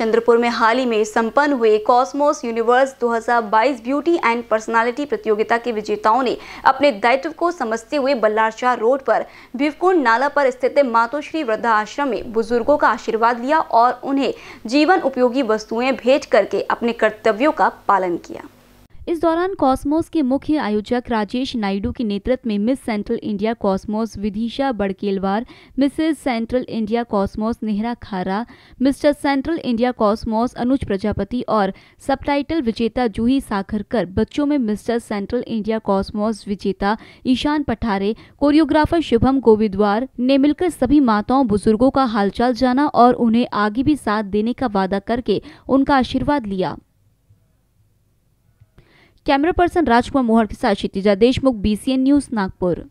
चंद्रपुर में हाल ही में संपन्न हुए Cosmos Universe 2022 beauty and personality प्रतियोगिता के विजेताओं ने अपने दायित्व को समझते हुए बल्लारशाह रोड पर भिवकुंड नाला पर स्थित मातोश्री वृद्धा आश्रम में बुजुर्गों का आशीर्वाद लिया और उन्हें जीवन उपयोगी वस्तुएं भेंट करके अपने कर्तव्यों का पालन किया इस दौरान कॉस्मोस के मुख्य आयोजक राजेश नायडू के नेतृत्व में Miss Central India Cosmos Vidhisha Badkelwar Mrs Central India Cosmos Nehra Khara Mr Central India Cosmos Anuj Prajapati और सबटाइटल विजेता जूही साखरकर बच्चों में मिस्टर सेंट्रल इंडिया कॉस्मोस विजेता ईशान पठारे कोरियोग्राफर शुभम गोविदवार ने मिलकर सभी माताओं बुजुर्गों का हालचाल जाना और उन्हें आगे भी साथ देने का वादा करके उनका आशीर्वाद लिया कैमरा पर्सन राजकुमार के साथ क्षितिजा देशमुख बीसीएन न्यूज नागपुर